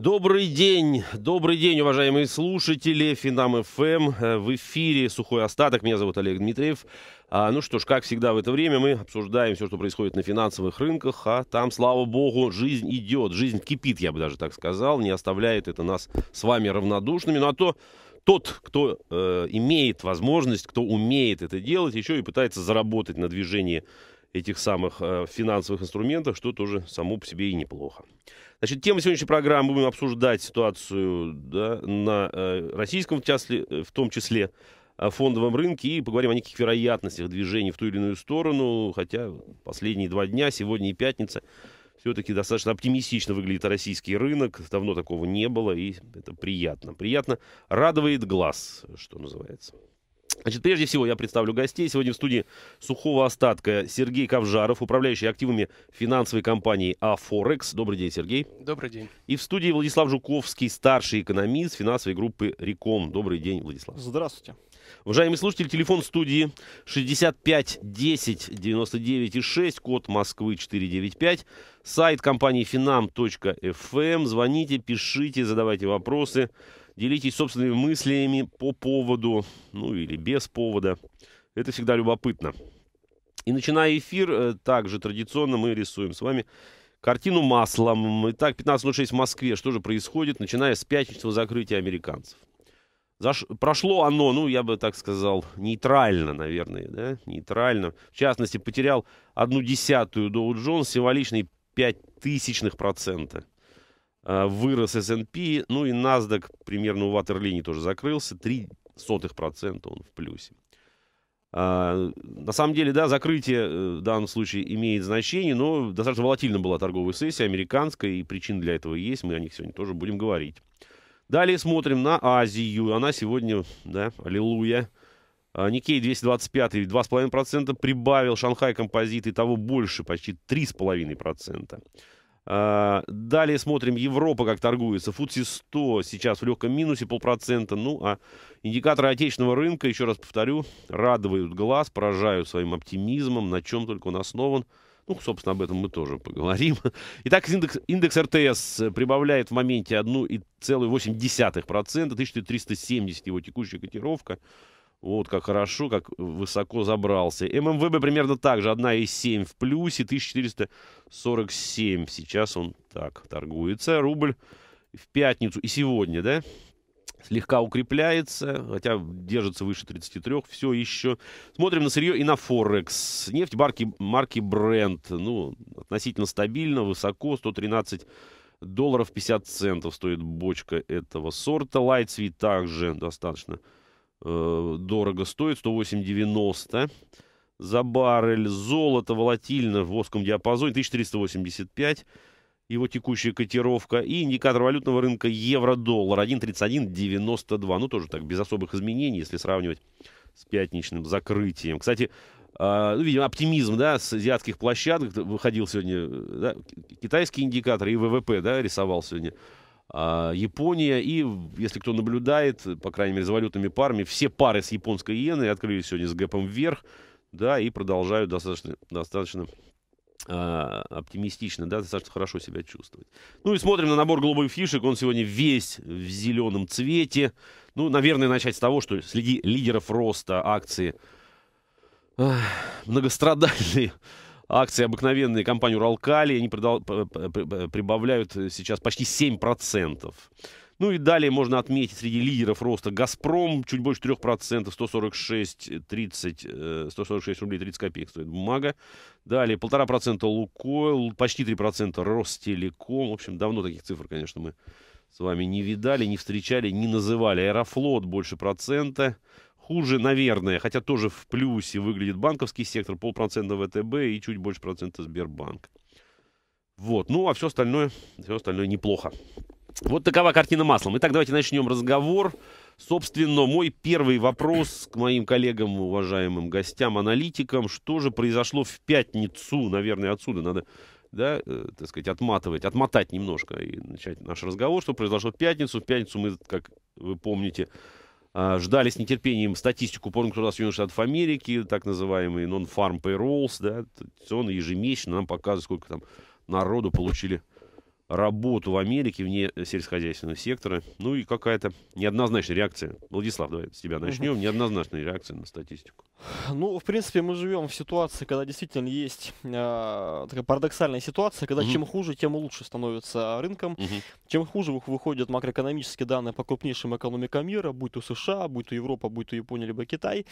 Добрый день, добрый день, уважаемые слушатели Финам ФМ. Эм. Э, в эфире «Сухой остаток». Меня зовут Олег Дмитриев. А, ну что ж, как всегда в это время мы обсуждаем все, что происходит на финансовых рынках, а там, слава богу, жизнь идет, жизнь кипит, я бы даже так сказал, не оставляет это нас с вами равнодушными. Ну а то тот, кто э, имеет возможность, кто умеет это делать, еще и пытается заработать на движении этих самых э, финансовых инструментов, что тоже само по себе и неплохо. Значит, тема сегодняшней программы будем обсуждать ситуацию да, на э, российском, в, часле, э, в том числе э, фондовом рынке и поговорим о неких вероятностях движений в ту или иную сторону, хотя последние два дня, сегодня и пятница, все-таки достаточно оптимистично выглядит российский рынок. Давно такого не было, и это приятно. Приятно радует глаз, что называется. Значит, прежде всего я представлю гостей. Сегодня в студии сухого остатка Сергей Ковжаров, управляющий активами финансовой компании Афорекс. Добрый день, Сергей. Добрый день. И в студии Владислав Жуковский, старший экономист финансовой группы Реком. Добрый день, Владислав. Здравствуйте. Уважаемые слушатели, телефон студии 65 10 99 и 6, код Москвы 495, сайт компании finam.fm. Эм. Звоните, пишите, задавайте вопросы. Делитесь собственными мыслями по поводу, ну или без повода. Это всегда любопытно. И начиная эфир, э, также традиционно мы рисуем с вами картину маслом. Итак, 15.06 в Москве. Что же происходит, начиная с пятничного закрытия американцев? Заш... Прошло оно, ну, я бы так сказал, нейтрально, наверное, да, нейтрально. В частности, потерял одну десятую Доу Джонс, символичный пять тысячных процента. Э, вырос S&P, ну и NASDAQ примерно у ватерлинии тоже закрылся, сотых процента он в плюсе. А, на самом деле, да, закрытие э, в данном случае имеет значение, но достаточно волатильно была торговая сессия американская, и причин для этого есть, мы о них сегодня тоже будем говорить. Далее смотрим на Азию, она сегодня, да, аллилуйя, а, Никей 225 2,5% прибавил, Шанхай Композит и того больше, почти 3,5%. А, далее смотрим Европа, как торгуется. Фудси 100 сейчас в легком минусе полпроцента. Ну, а индикаторы отечественного рынка, еще раз повторю, радуют глаз, поражают своим оптимизмом, на чем только он основан. Ну, собственно, об этом мы тоже поговорим. Итак, индекс, индекс РТС прибавляет в моменте 1,8%, 1370 его текущая котировка. Вот как хорошо, как высоко забрался. ММВБ примерно так же, 1,7 в плюсе, 1447. Сейчас он так торгуется. Рубль в пятницу и сегодня, да? Слегка укрепляется, хотя держится выше 33, все еще. Смотрим на сырье и на Форекс. Нефть марки, марки Brent, ну, относительно стабильно, высоко, 113 долларов 50 центов стоит бочка этого сорта. Lightsweet также достаточно Э, дорого стоит, 108,90 за баррель. Золото волатильно в воском диапазоне 1385 его текущая котировка. И индикатор валютного рынка евро-доллар 1.3192. Ну, тоже так, без особых изменений, если сравнивать с пятничным закрытием. Кстати, а, ну, видимо, оптимизм, да, с азиатских площадок выходил сегодня, э, да, китайский индикатор и ВВП, да, рисовал сегодня а, Япония и, если кто наблюдает, по крайней мере, за валютными парами, все пары с японской иены открылись сегодня с гэпом вверх, да, и продолжают достаточно, достаточно а, оптимистично, да, достаточно хорошо себя чувствовать. Ну и смотрим на набор голубых фишек, он сегодня весь в зеленом цвете. Ну, наверное, начать с того, что среди лидеров роста акции многострадальные акции обыкновенные компании Уралкали, они прибавляют э, сейчас почти 7%. Ну и далее можно отметить среди лидеров роста «Газпром» чуть больше 3%, 146, 30, 146 рублей 30 копеек стоит бумага. Далее 1,5% «Лукойл», почти 3% «Ростелеком». В общем, давно таких цифр, конечно, мы с вами не видали, не встречали, не называли. «Аэрофлот» больше процента хуже, наверное, хотя тоже в плюсе выглядит банковский сектор, полпроцента ВТБ и чуть больше процента Сбербанк. Вот, ну а все остальное, все остальное неплохо. Вот такова картина маслом. Итак, давайте начнем разговор. Собственно, мой первый вопрос к моим коллегам, уважаемым гостям, аналитикам. Что же произошло в пятницу? Наверное, отсюда надо, да, э, так сказать, отматывать, отмотать немножко и начать наш разговор. Что произошло в пятницу? В пятницу мы, как вы помните, а, ждали с нетерпением статистику по рынку труда Соединенных Штатов Америки, так называемые non-farm payrolls, да, он ежемесячно нам показывает, сколько там народу получили работу в Америке вне э, сельскохозяйственного сектора. Ну и какая-то неоднозначная реакция. Владислав, давай с тебя начнем. Угу. Неоднозначная реакция на статистику. Ну, в принципе, мы живем в ситуации, когда действительно есть э, такая парадоксальная ситуация, когда угу. чем хуже, тем лучше становится рынком. Угу. Чем хуже выходят макроэкономические данные по крупнейшим экономикам мира, будь то США, будь то Европа, будь то Япония, либо Китай,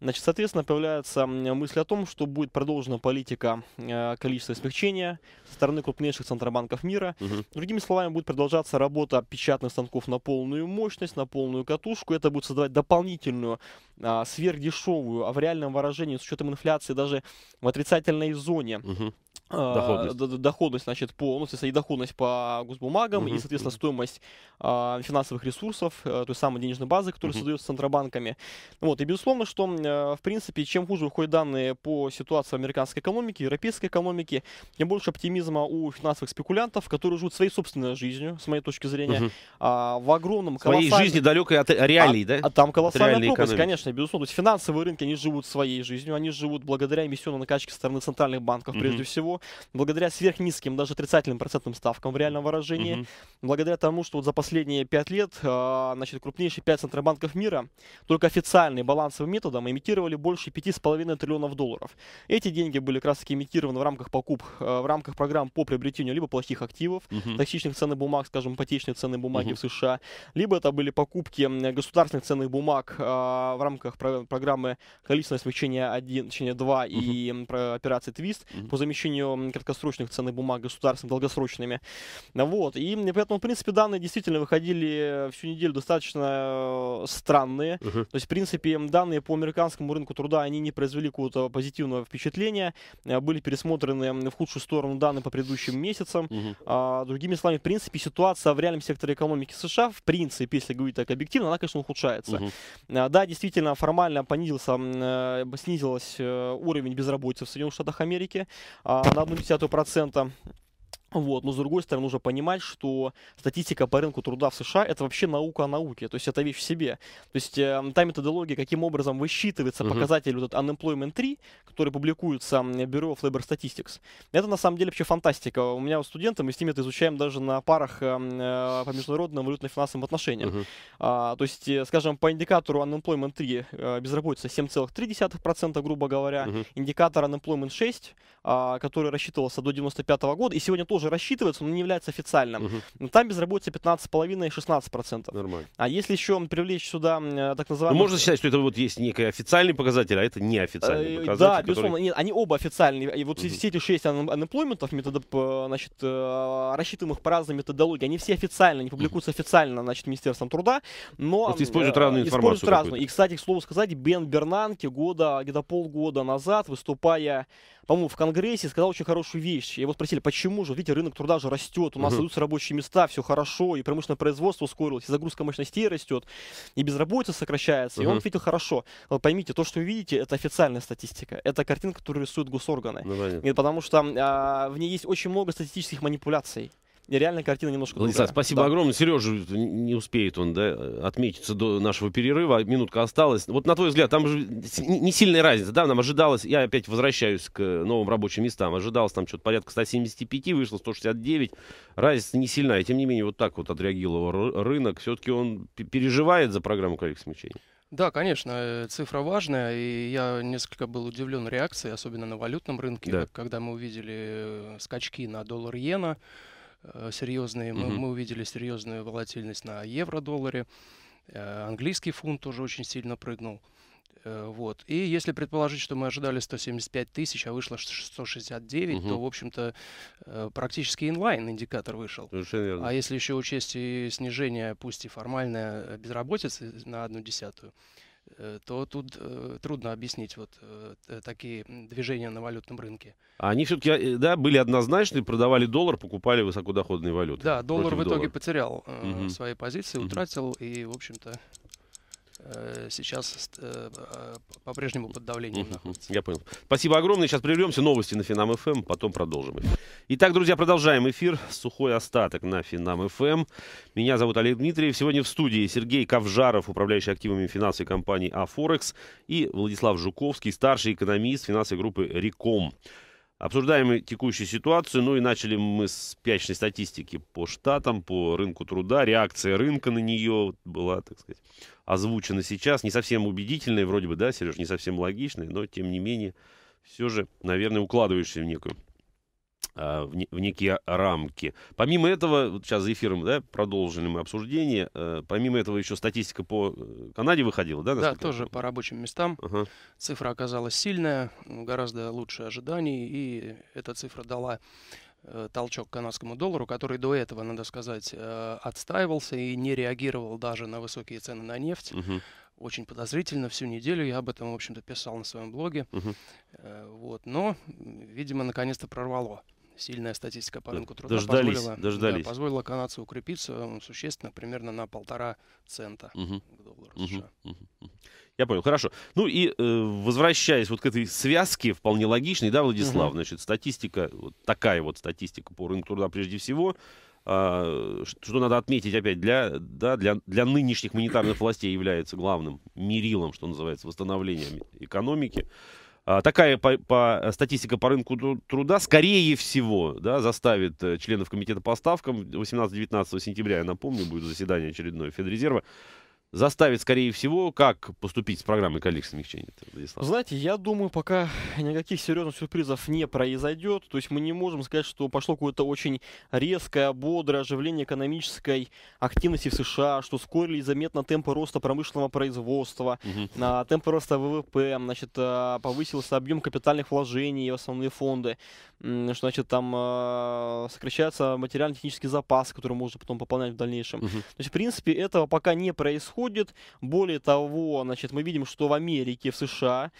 значит, соответственно, появляется мысль о том, что будет продолжена политика э, количества смягчения со стороны крупнейших центробанков мира. Угу. Другими словами, будет продолжаться работа печатных станков на полную мощность, на полную катушку. Это будет создавать дополнительную, а, сверхдешевую, а в реальном выражении, с учетом инфляции, даже в отрицательной зоне. Угу Доходность. А, доходность, значит, по, ну, соответственно, и доходность по госбумагам, угу. и, соответственно, стоимость э, финансовых ресурсов, э, той самой денежной базы, которая угу. создается центробанками. Вот, и безусловно, что, э, в принципе, чем хуже выходят данные по ситуации в американской экономике, европейской экономике, тем больше оптимизма у финансовых спекулянтов, которые живут своей собственной жизнью, с моей точки зрения, угу. а, в огромном, колоссальном... Своей жизни далекой от реалий, а, да? А там колоссальная реальной пропасть, конечно, безусловно. То есть финансовые рынки, они живут своей жизнью, они живут благодаря эмиссионной накачке со стороны центральных банков, угу. прежде всего, всего, благодаря сверхнизким, даже отрицательным процентным ставкам в реальном выражении, угу. благодаря тому, что вот за последние 5 лет а, значит, крупнейшие 5 центробанков мира только официальным балансовым методом имитировали больше 5,5 триллионов долларов. Эти деньги были как раз таки имитированы в рамках покуп, э, в рамках программ по приобретению либо плохих активов, угу. токсичных ценных бумаг, скажем, ипотечные ценные бумаги угу. в США, либо это были покупки государственных ценных бумаг а, в рамках программы количественного смягчения 1, точнее 2 угу. и операции Твист угу. по замещению обеспечению э, краткосрочных ценных бумаг государством долгосрочными. Вот. И поэтому, в принципе, данные действительно выходили э, всю неделю достаточно э, странные. Угу. То есть, в принципе, данные по американскому рынку труда, они не произвели какого-то позитивного впечатления. Были пересмотрены в худшую сторону данные по предыдущим месяцам. Угу. А, другими словами, в принципе, ситуация в реальном секторе экономики США, в принципе, если говорить так объективно, она, конечно, ухудшается. Угу. А, да, действительно, формально понизился, снизилась уровень безработицы в Соединенных Штатах Америки. А, на процента. Вот, но с другой стороны, нужно понимать, что статистика по рынку труда в США это вообще наука о науке, то есть это вещь в себе. То есть э, та методология, каким образом высчитывается uh-huh. показатель вот этот Unemployment 3, который публикуется Бюро Bureau of Labor Statistics, это на самом деле вообще фантастика. У меня у студентов мы с ними это изучаем даже на парах эм, э, по международным валютно финансовым отношениям. Uh-huh. А, то есть, э, скажем, по индикатору Unemployment 3 э, безработица 7,3%, грубо говоря, uh-huh. индикатор Unemployment 6, э, а, который рассчитывался до 95 года, и сегодня тоже тоже рассчитывается, но не является официальным. Угу. Но там безработица 15,5 и 16%. Нормально. А если еще привлечь сюда э, так называемые... Ну, можно считать, что это вот есть некий официальный показатель, а это неофициальный э, показатель. Да, который... безусловно, нет, они оба официальные. И вот угу. все эти шесть анэмплойментов, методов, значит, э, рассчитываемых по разным методологиям, они все официально, они публикуются угу. официально, значит, Министерством труда, но... Просто используют разную информацию. Используют разную. И, кстати, к слову сказать, Бен Бернанке года, где-то полгода назад, выступая по-моему, в Конгрессе сказал очень хорошую вещь. Его спросили, почему же, видите, рынок труда же растет, у нас угу. рабочие места, все хорошо, и промышленное производство ускорилось, и загрузка мощностей растет, и безработица сокращается. Угу. И он ответил, хорошо, вот поймите, то, что вы видите, это официальная статистика, это картинка, которую рисуют госорганы. Ну, да, и потому что а, в ней есть очень много статистических манипуляций реально картина немножко Владислав, другая. спасибо да. огромное. Сережа, э, не успеет он да, отметиться до нашего перерыва, минутка осталась. Вот на твой взгляд, там же не сильная разница, да, нам ожидалось, я опять возвращаюсь к новым рабочим местам, ожидалось там что-то порядка 175, вышло 169, разница не сильная, тем не менее вот так вот отреагировал рынок, все-таки он переживает за программу коллег смещения. Да, конечно, э, цифра важная, и я несколько был удивлен реакцией, особенно на валютном рынке, да. когда мы увидели э, скачки на доллар-иена, Э, серьезные, мы, мы увидели серьезную волатильность на евро-долларе, э, английский фунт тоже очень сильно прыгнул. Э, вот. И если предположить, что мы ожидали 175 тысяч, а вышло 669 угу. то, в общем-то, практически инлайн индикатор вышел. А если еще учесть и снижение, пусть и формальное, безработицы на одну десятую, Э, то тут э, трудно объяснить вот э, э такие движения на валютном рынке. они все-таки э, да, были однозначны, продавали доллар, покупали высокодоходные валюты. Да, доллар в итоге доллара. потерял э, угу. свои позиции, утратил угу. и, в общем-то, Э, сейчас э, э, по-прежнему под давлением uh-huh. находится. Я понял. Спасибо огромное. Сейчас прервемся. Новости на Финам ФМ, эм, потом продолжим. Итак, друзья, продолжаем эфир. Сухой остаток на Финам ФМ. Эм. Меня зовут Олег Дмитриев. Сегодня в студии Сергей Ковжаров, управляющий активами финансовой компании Афорекс, и Владислав Жуковский, старший экономист финансовой группы Реком. Обсуждаем и текущую ситуацию, ну и начали мы с пячной статистики по штатам, по рынку труда, реакция рынка на нее была, так сказать, озвучена сейчас, не совсем убедительная вроде бы, да, Сереж, не совсем логичная, но тем не менее, все же, наверное, укладывающая в некую а, в, некие рамки. Помимо этого, сейчас за эфиром да, продолжили мы обсуждение, э, помимо этого еще статистика по э, Канаде выходила, да? Да, тоже по рабочим местам. Ага. Цифра оказалась сильная, гораздо лучше ожиданий, и эта цифра дала э, толчок канадскому доллару, который до этого, надо сказать, отстаивался и не реагировал даже на высокие цены на нефть. Угу очень подозрительно всю неделю. Я об этом, в общем-то, писал на своем блоге. Угу. Вот, но, видимо, наконец-то прорвало сильная статистика по рынку труда дождались, позволила, дождались. Да, позволила канадцу укрепиться существенно примерно на полтора цента угу. к доллару США. Угу. Я понял, хорошо. Ну и э, возвращаясь вот к этой связке, вполне логичной, да, Владислав, угу. значит, статистика, вот такая вот статистика по рынку труда прежде всего, э, что надо отметить опять, для, да, для, для нынешних монетарных властей является главным мерилом, что называется, восстановлением экономики. А, такая по, по статистика по рынку труда, скорее всего, да, заставит э, членов комитета по ставкам 18-19 сентября, я напомню, будет заседание очередное Федрезерва, заставит, скорее всего, как поступить с программой количественного смягчения? Знаете, я думаю, пока никаких серьезных сюрпризов не произойдет. То есть мы не можем сказать, что пошло какое-то очень резкое, бодрое оживление экономической активности в США, что ускорили заметно темпы роста промышленного производства, угу. темпы роста ВВП, значит, а, повысился объем капитальных вложений в основные фонды, что, значит, там а, сокращается материально-технический запас, который можно потом пополнять в дальнейшем. Угу. То есть, в принципе, этого пока не происходит происходит. Более того, значит, мы видим, что в Америке, в США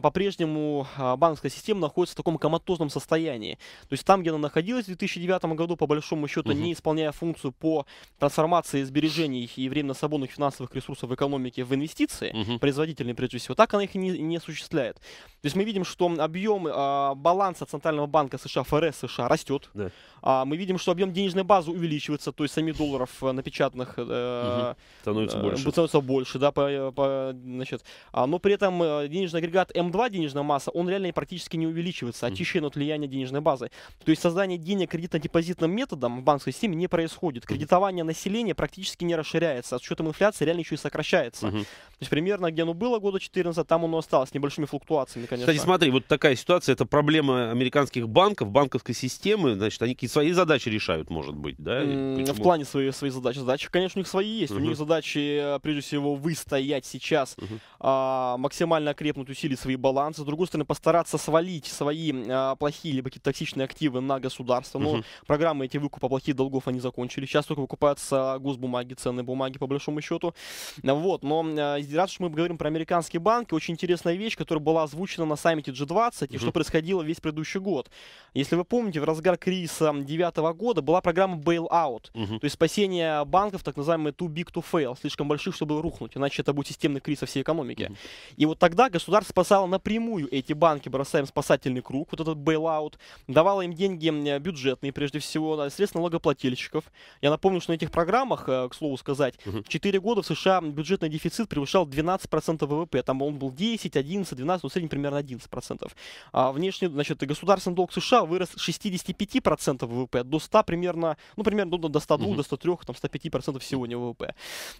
по-прежнему а, банковская система находится в таком коматозном состоянии. То есть там, где она находилась в 2009 году, по большому счету, угу. не исполняя функцию по трансформации сбережений и временно свободных финансовых ресурсов в экономике в инвестиции, угу. производительные прежде всего, так она их не, не осуществляет. То есть мы видим, что объем а, баланса Центрального банка США, ФРС США растет. Да. А, мы видим, что объем денежной базы увеличивается, то есть сами долларов э, напечатанных э, угу становится э, больше. Будет становиться больше, да, по, по, значит. А, но при этом э, денежный агрегат М2, денежная масса, он реально практически не увеличивается, очищен а от влияния денежной базы. То есть создание денег кредитно-депозитным методом в банковской системе не происходит. Кредитование населения практически не расширяется, а с учетом инфляции реально еще и сокращается. Угу. То есть примерно где оно было года 14, там оно осталось, с небольшими флуктуациями, конечно. Кстати, смотри, вот такая ситуация, это проблема американских банков, банковской системы, значит, они какие-то свои задачи решают, может быть, да? Почему? В плане своих свои задачи. Задачи, конечно, у них свои есть. Угу. У них задачи ли, э, прежде всего, вы сейчас, а, максимально крепнуть усилить свои балансы, с другой стороны, постараться свалить свои а, плохие, либо какие-то токсичные активы на государство, но программы эти выкупа плохих долгов, они закончились, сейчас только выкупаются госбумаги, ценные бумаги, по большому счету, вот, но а, раз уж мы говорим про американские банки, очень интересная вещь, которая была озвучена на саммите G20, и что происходило весь предыдущий год. Если вы помните, в разгар кризиса 2009 года была программа bail out то есть спасение банков, так называемые too big to fail, слишком слишком больших, чтобы рухнуть, иначе это будет системный кризис всей экономики. Mm -hmm. И вот тогда государство спасало напрямую эти банки, бросая им спасательный круг, вот этот бейлаут, давало им деньги бюджетные, прежде всего, средства налогоплательщиков. Я напомню, что на этих программах, э, к слову сказать, mm -hmm. 4 года в США бюджетный дефицит превышал 12% ВВП, там он был 10, 11, 12, ну, в среднем примерно 11%. А внешний, значит, государственный долг США вырос 65% ВВП до 100 примерно, ну, примерно ну, до, до 102, mm -hmm. до 103, там, 105% сегодня ВВП.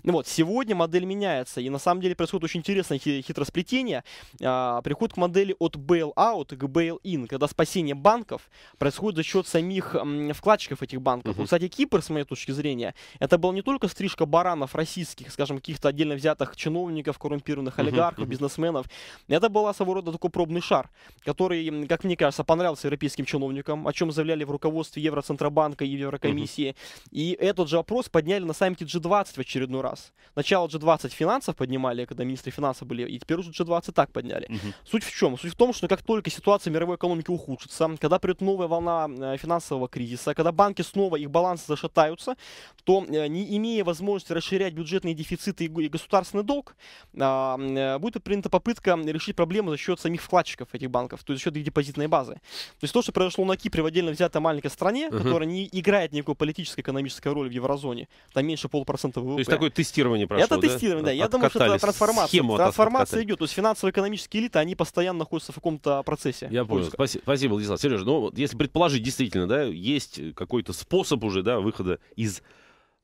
Вот, вот, сегодня модель меняется, и на самом деле происходит очень интересное хитросплетение. А, приход к модели от bail-out к bail-in, когда спасение банков происходит за счет самих вкладчиков этих банков. Uh-huh. Вот, кстати, Кипр, с моей точки зрения, это была не только стрижка баранов российских, скажем, каких-то отдельно взятых чиновников, коррумпированных олигархов, uh-huh. бизнесменов. Это была своего рода такой пробный шар, который, как мне кажется, понравился европейским чиновникам, о чем заявляли в руководстве Евроцентробанка и Еврокомиссии. Uh-huh. И этот же вопрос подняли на саммите G20 в очередной раз. Начало G20 финансов поднимали, когда министры финансов были, и теперь уже G20 так подняли. Угу. Суть в чем? Суть в том, что как только ситуация мировой экономики ухудшится, когда придет новая волна э, финансового кризиса, когда банки снова, их балансы зашатаются, то э, не имея возможности расширять бюджетные дефициты и государственный долг, а, э, будет принята попытка решить проблему за счет самих вкладчиков этих банков, то есть за счет их депозитной базы. То есть то, что произошло на Кипре в отдельно взятой маленькой стране, угу. которая не играет никакой политической экономической роли в еврозоне, там меньше полпроцента ВВП. То есть такой тысяч тестирование прошло, Это тестирование, да. Я думаю, что это трансформация. трансформация идет. То есть финансово-экономические элиты, они постоянно находятся в каком-то процессе. Я понял. Спасибо, спасибо, Владислав. Сережа, ну, если предположить, действительно, да, есть какой-то способ уже, да, выхода из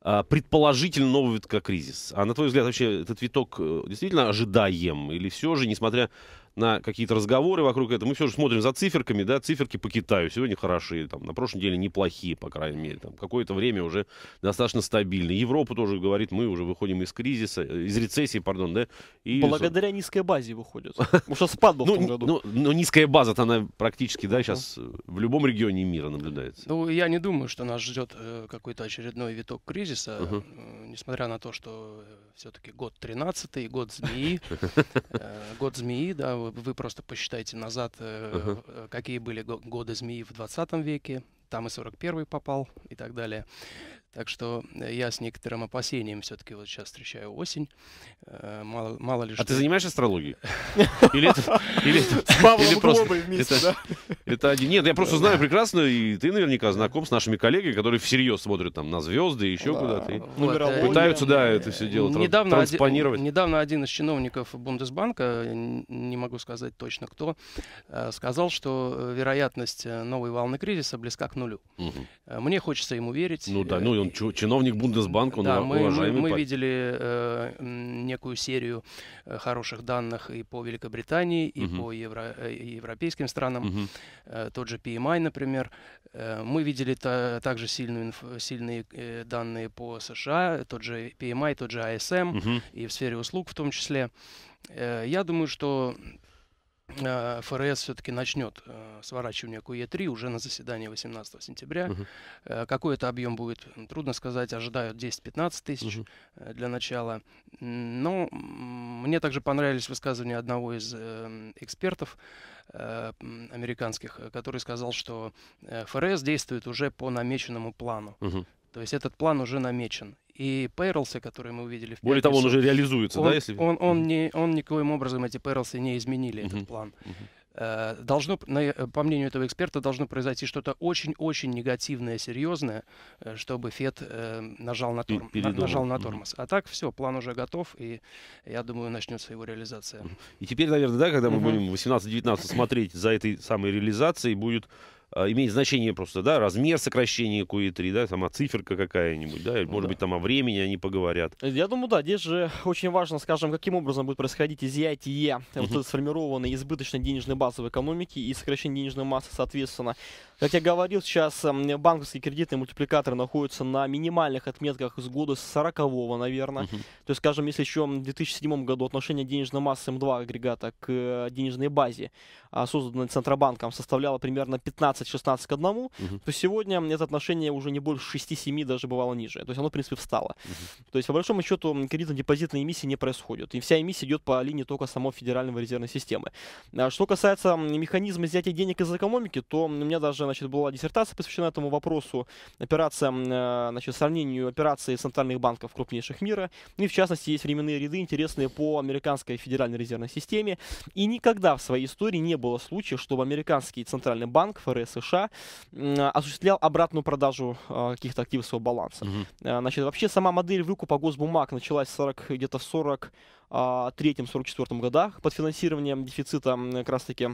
а, предположительно нового витка кризиса. А на твой взгляд, вообще этот виток э, действительно ожидаем? Или все же, несмотря на какие-то разговоры вокруг этого. Мы все же смотрим за циферками, да, циферки по Китаю сегодня хорошие, там, на прошлой неделе неплохие, по крайней мере, там, какое-то время уже достаточно стабильно. Европа тоже говорит, мы уже выходим из кризиса, э, из рецессии, пардон, да. И... Благодаря низкой базе выходит. что спад был в ну, том году. Ну, но низкая база-то она практически, да, сейчас э, в любом регионе мира наблюдается. Ну, я не думаю, что нас ждет э, какой-то очередной виток кризиса, несмотря на то, что все-таки год 13 год змеи, год змеи, да, вы просто посчитайте назад, uh какие были годы змеи в 20 веке, там и 41 попал и так далее. Так что э, я с некоторым опасением все-таки вот сейчас встречаю осень. Э, мало, мало ли что... А ты занимаешься астрологией? Или это... вместе, да? Это один... Нет, я просто знаю прекрасно, и ты наверняка знаком с нашими коллегами, которые всерьез смотрят там на звезды и еще куда-то. Э, пытаются, да, это все дело транспонировать. Недавно один из чиновников Бундесбанка, не могу сказать точно кто, сказал, что вероятность новой волны кризиса близка к нулю. Мне хочется ему верить. Ну да, ну он чиновник Бундесбанка, он да, мы, мы, мы видели э, некую серию э, хороших данных и по Великобритании, и угу. по евро, э, европейским странам. Угу. Э, тот же PMI, например. Э, мы видели та, также сильную, сильные э, данные по США, тот же PMI, тот же ISM, а угу. и в сфере услуг в том числе. Э, я думаю, что Э, ФРС все-таки начнет э, сворачивание КУЕ-3 уже на заседании 18 сентября. Uh-huh. Какой это объем будет, трудно сказать. Ожидают 10-15 тысяч Uh-huh. для начала. Но мне также понравились высказывания одного из эм, экспертов американских, который сказал, что ФРС действует уже по намеченному плану. Uh-huh. То есть этот план уже намечен и пейрлсы, которые мы увидели в пятницу, Более того, он уже реализуется, он, да? Если... Он, он, он, не, он никоим образом, эти пейрлсы не изменили, uh-huh. этот план. Uh-huh должно, по мнению этого эксперта, должно произойти что-то очень-очень негативное, серьезное, э, чтобы Фед э, нажал на, торм, нажал на тормоз. А так все, план уже готов, и я думаю, начнется его реализация. И теперь, наверное, да, когда мы угу. будем 18-19 смотреть за этой самой реализацией, будет а, имеет значение просто, да, размер сокращения QE3, да, сама циферка какая-нибудь, да, может да. быть, там о времени они поговорят. Э, я думаю, да, здесь же очень важно, скажем, каким образом будет происходить изъятие угу. вот сформированной избыточной денежной базовой экономики и сокращение денежной массы, соответственно. Как я говорил, сейчас эм, банковские кредитные мультипликаторы находятся на минимальных отметках с года 40-го, наверное. Угу. То есть, скажем, если еще в 2007 году отношение денежной массы М2 эм агрегата к э, денежной базе, а, созданной Центробанком, составляло примерно 15-16 к 1, угу. то сегодня это отношение уже не больше 6-7, даже бывало ниже. То есть оно, в принципе, встало. Угу. То есть, по большому счету, кредитно-депозитные эмиссии не происходят. И вся эмиссия идет по линии только самой Федерального резервной системы. А что касается механизма взятия денег из экономики, то у меня даже значит, была диссертация посвящена этому вопросу. Операция, э, значит, сравнению операций центральных банков крупнейших мира. И, в частности, есть временные ряды, интересные по американской федеральной резервной системе. И никогда в своей истории не было случая, чтобы американский центральный банк, ФРС США, э, осуществлял обратную продажу э, каких-то активов своего баланса. Угу. Значит, вообще сама модель выкупа госбумаг началась 40, где-то в 40 а, третьем-44 годах под финансированием дефицита как раз-таки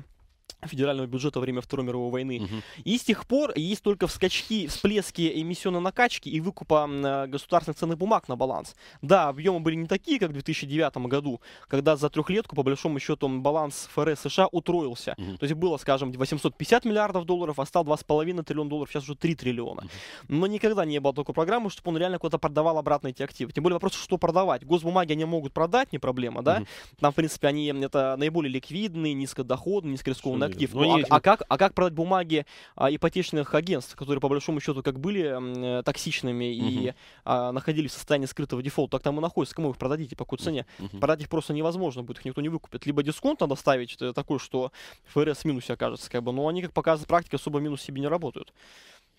федерального бюджета во время Второй мировой войны. Угу. И с тех пор есть только вскачки, всплески эмиссионной накачки и выкупа э, государственных ценных бумаг на баланс. Да, объемы были не такие, как в 2009 году, когда за трехлетку, по большому счету, баланс ФРС США утроился. Угу. То есть было, скажем, 850 миллиардов долларов, а стал 2,5 триллиона долларов, сейчас уже 3 триллиона. Угу. Но никогда не было такой программы, чтобы он реально куда-то продавал обратно эти активы. Тем более вопрос, что продавать. Госбумаги они могут продать, не проблема, да? Угу. Там, в принципе, они это наиболее ликвидные, низкодоходные, низкорискованные безусловно, ну, актив. Ну, ну, а, а, как, а как продать бумаги а, ипотечных агентств, которые, по большому счету, как были э, токсичными угу. и а, находились в состоянии скрытого дефолта, так там и находятся. Кому их продадите, типа, по какой цене? Угу. Продать их просто невозможно будет, их никто не выкупит. Либо дисконт надо ставить э, такой, что ФРС в минусе окажется, как бы, но они, как показывает практика, особо минус себе не работают.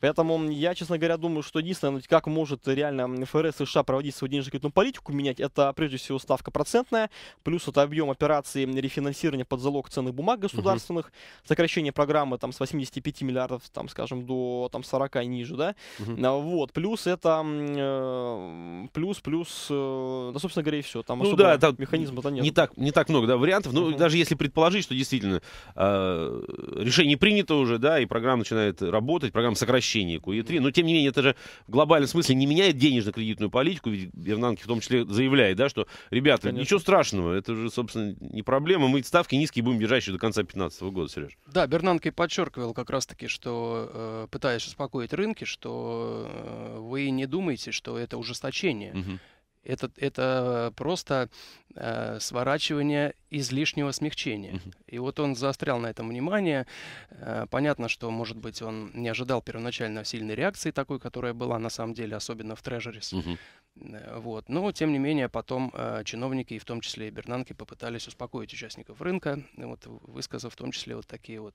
Поэтому я, честно говоря, думаю, что единственное, ну, как может реально ФРС США проводить свою денежно-кредитную политику, менять, это прежде всего ставка процентная, плюс это объем операций рефинансирования под залог ценных бумаг государственных, угу. сокращение программы там с 85 миллиардов, там, скажем, до там, 40 и ниже, да, угу. вот, плюс это, э, плюс, плюс, э, да, собственно говоря, и все, там ну, да, там механизма-то нет. Не так, не так много, да, вариантов, но угу. даже если предположить, что действительно э, решение принято уже, да, и программа начинает работать, программа сокращается, возвращение к УЕ-3. Но, тем не менее, это же в глобальном смысле не меняет денежно-кредитную политику. Ведь Бернанки в том числе заявляет, да, что, ребята, Конечно. ничего страшного, это же, собственно, не проблема. Мы ставки низкие будем держать еще до конца 2015 года, Сереж. Да, Бернанки подчеркивал как раз-таки, что, э, пытаясь успокоить рынки, что э, вы не думаете, что это ужесточение. Угу это, это просто э, сворачивание излишнего смягчения. Uh-huh. И вот он заострял на этом внимание. Э, понятно, что, может быть, он не ожидал первоначально сильной реакции такой, которая была на самом деле, особенно в Трежерис. Uh-huh. Вот. Но, тем не менее, потом э, чиновники, и в том числе и Бернанки, попытались успокоить участников рынка, вот, высказав в том числе вот такие вот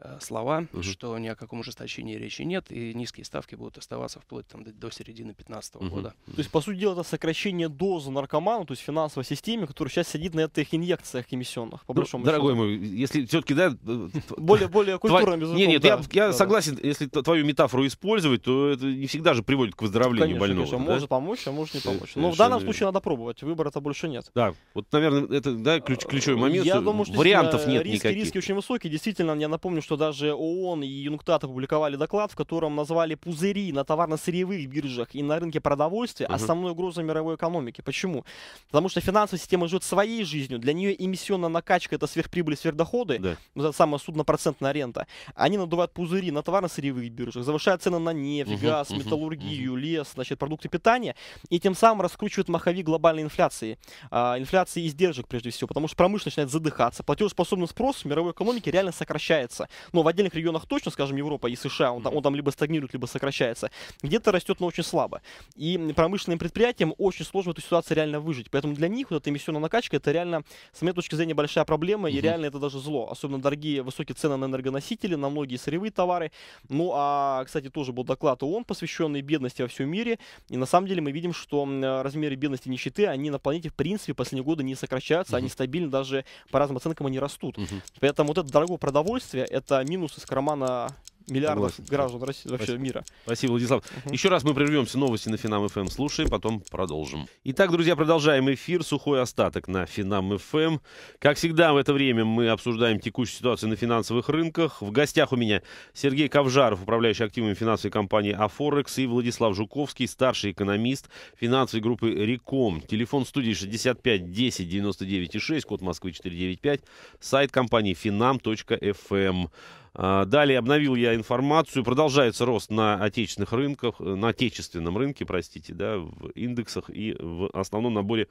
Э, слова, угу. что ни о каком ужесточении речи нет, и низкие ставки будут оставаться вплоть там, до, до середины 2015 угу. года. То есть, по сути дела, это сокращение дозы наркомана, то есть финансовой системе, которая сейчас сидит на этих инъекциях эмиссионных, по ну, большому Дорогой мой, если все-таки, да... Э, более, более культурным языком. Нет, нет, да, я, я да, согласен, да. если твою метафору использовать, то это не всегда же приводит к выздоровлению конечно, больного. Конечно, да? может помочь, а может не помочь. Но в данном случае надо пробовать, выбора-то больше нет. Да, вот, наверное, это да, ключ, ключевой момент. Я думаю, что вариантов нет риски, никаких. Риски очень высокие, действительно, я напомню, что даже ООН и Юнгтат опубликовали доклад, в котором назвали пузыри на товарно-сырьевых биржах и на рынке продовольствия угу. основной угрозой мировой экономики. Почему? Потому что финансовая система живет своей жизнью. Для нее эмиссионная накачка – это сверхприбыль, сверхдоходы, да. вот эта самая суднопроцентная рента. Они надувают пузыри на товарно-сырьевых биржах, завышают цены на нефть, угу, газ, угу, металлургию, угу. лес, значит, продукты питания, и тем самым раскручивают маховик глобальной инфляции. А, инфляции издержек, прежде всего, потому что промышленность начинает задыхаться, платежеспособный спрос в мировой экономике реально сокращается но в отдельных регионах точно, скажем, Европа и США, он там, он там либо стагнирует, либо сокращается, где-то растет, но очень слабо. И промышленным предприятиям очень сложно в этой ситуации реально выжить. Поэтому для них вот эта эмиссионная накачка, это реально, с моей точки зрения, большая проблема, и реально это даже зло. Особенно дорогие, высокие цены на энергоносители, на многие сырьевые товары. Ну, а, кстати, тоже был доклад ООН, посвященный бедности во всем мире. И на самом деле мы видим, что размеры бедности и нищеты, они на планете, в принципе, последние годы не сокращаются, они стабильно даже, по разным оценкам, они растут. Поэтому вот это дорогое продовольствие, это это минус из кармана миллиардов Согласен. граждан России, вообще Спасибо. мира. Спасибо, Владислав. Угу. Еще раз мы прервемся. Новости на Финам ФМ эм. слушай, потом продолжим. Итак, друзья, продолжаем эфир. Сухой остаток на Финам ФМ. Эм. Как всегда, в это время мы обсуждаем текущую ситуацию на финансовых рынках. В гостях у меня Сергей Ковжаров, управляющий активами финансовой компании Афорекс, и Владислав Жуковский, старший экономист финансовой группы Реком. Телефон студии 65 10 99 6, код Москвы 495, сайт компании finam.fm. А, далее обновил я информацию. Продолжается рост на отечественных рынках, э, на отечественном рынке, простите, да, в индексах и в основном наборе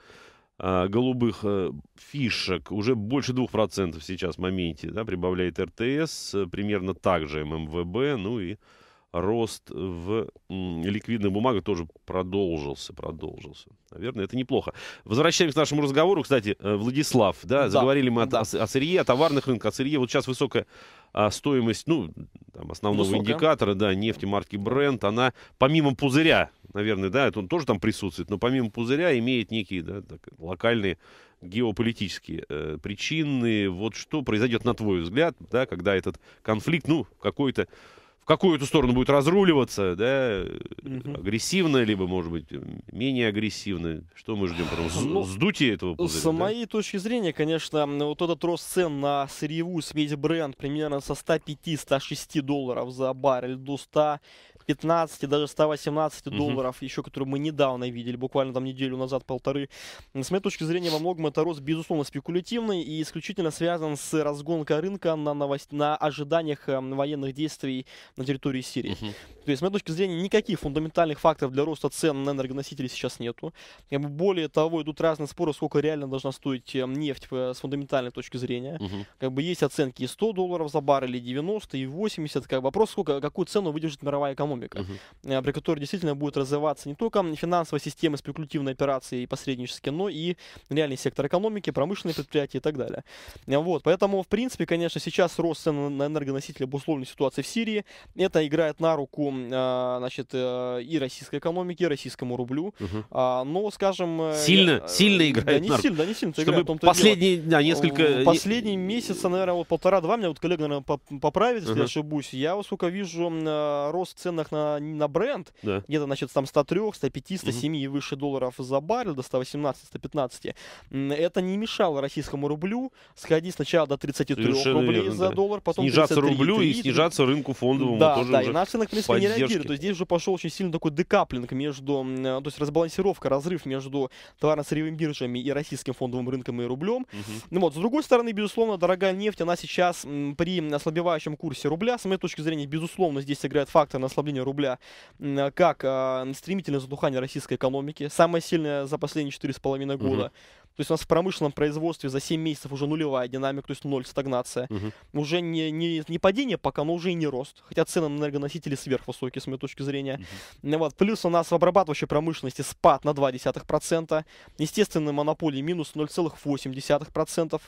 а, голубых э, фишек уже больше 2% сейчас в моменте, да, прибавляет РТС, э, примерно так же ММВБ, ну и рост в ликвидных бумагах тоже продолжился, продолжился. Наверное, это неплохо. Возвращаемся к нашему разговору, кстати, Владислав, да, да заговорили мы да. О, о сырье, о товарных рынках, о сырье, вот сейчас высокая а, стоимость, ну, там, основного Высокая. индикатора, да, нефти марки Brent, она помимо пузыря, наверное, да, это он тоже там присутствует, но помимо пузыря имеет некие да, так, локальные геополитические э, причины. Вот что произойдет, на твой взгляд, да, когда этот конфликт, ну, какой-то в какую эту сторону будет разруливаться, да, угу. агрессивно, либо, может быть, менее агрессивно. Что мы ждем потом? ну, сдутие этого пузыря? С да? моей точки зрения, конечно, вот этот рост цен на сырьевую смесь бренд примерно со 105-106 долларов за баррель до 100 115, даже 118 угу. долларов, еще которые мы недавно видели, буквально там неделю назад, полторы. С моей точки зрения, во многом это рост, безусловно, спекулятивный и исключительно связан с разгонкой рынка на, новость, на ожиданиях э, военных действий на территории Сирии. Угу. То есть, с моей точки зрения, никаких фундаментальных факторов для роста цен на энергоносители сейчас нету. Более того, идут разные споры, сколько реально должна стоить э, нефть э, с фундаментальной точки зрения. Угу. Как бы есть оценки и 100 долларов за баррель, и 90, и 80. Как бы вопрос, сколько, какую цену выдержит мировая экономика экономика, угу. при которой действительно будет развиваться не только финансовая система, спекулятивные операции и посреднические, но и реальный сектор экономики, промышленные предприятия и так далее. Э, вот, поэтому, в принципе, конечно, сейчас рост цен на энергоносители обусловлен ситуацией в Сирии. Это играет на руку, э, значит, и российской экономике, и российскому рублю. Угу. Но, скажем... Сильно, сильно играет да, не на руку. да, не сильно, Чтобы играет, последние, да, несколько... Последние месяца, наверное, вот полтора-два, меня вот коллега, наверное, поправит, если угу. я ошибусь, я, сколько вижу, рост цен на ценах на, на бренд, да. где-то насчет там 103, 105, 107 угу. и выше долларов за баррель, до 118-115, это не мешало российскому рублю сходить сначала до 33 Совершенно рублей верно, за да. доллар, потом снижаться 33, рублю 3, и снижаться рынку фондовому да, тоже Да, и наш рынок, в принципе, поддержки. не реагирует. То есть здесь уже пошел очень сильный такой декаплинг между, то есть разбалансировка, разрыв между товарно-сырьевыми биржами и российским фондовым рынком и рублем. Угу. Ну вот, с другой стороны, безусловно, дорогая нефть, она сейчас при ослабевающем курсе рубля, с моей точки зрения, безусловно, здесь играет фактор на ослабление значение рубля как а, стремительное затухание российской экономики, самое сильное за последние 4,5 года, то есть у нас в промышленном производстве за 7 месяцев уже нулевая динамика, то есть ноль, стагнация. Угу. Уже не, не, не падение пока, но уже и не рост. Хотя цены на энергоносители сверхвысокие, с моей точки зрения. Угу. Вот. Плюс у нас в обрабатывающей промышленности спад на 0,2%. Естественные монополии минус 0,8%.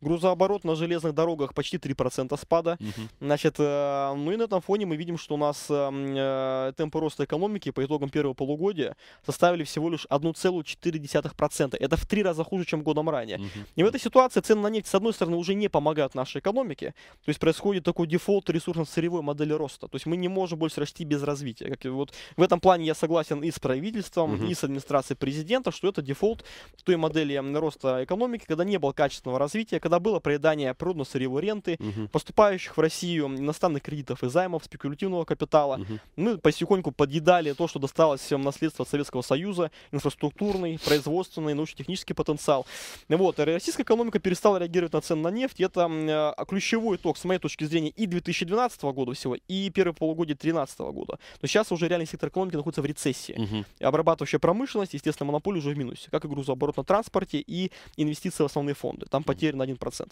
Грузооборот на железных дорогах почти 3% спада. Угу. Значит, э, ну и на этом фоне мы видим, что у нас эм, э, темпы роста экономики по итогам первого полугодия составили всего лишь 1,4%. Это в три раза хуже, чем годом ранее. Угу. И в этой ситуации цены на нефть, с одной стороны, уже не помогают нашей экономике, то есть происходит такой дефолт ресурсно-сырьевой модели роста, то есть мы не можем больше расти без развития. Как, вот в этом плане я согласен и с правительством, угу. и с администрацией президента, что это дефолт той модели роста экономики, когда не было качественного развития, когда было проедание природно-сырьевой ренты, угу. поступающих в Россию иностранных кредитов и займов, спекулятивного капитала. Угу. Мы потихоньку подъедали то, что досталось всем наследство Советского Союза, инфраструктурный, производственный, научно-технический потенциал потенциал. Вот, э, российская экономика перестала реагировать на цены на нефть. Это э, ключевой итог, с моей точки зрения, и 2012 года всего, и первое полугодие 2013 года. Но сейчас уже реальный сектор экономики находится в рецессии. Угу. обрабатывающая промышленность, естественно, монополия уже в минусе, как и грузооборот на транспорте и инвестиции в основные фонды. Там потери на 1%.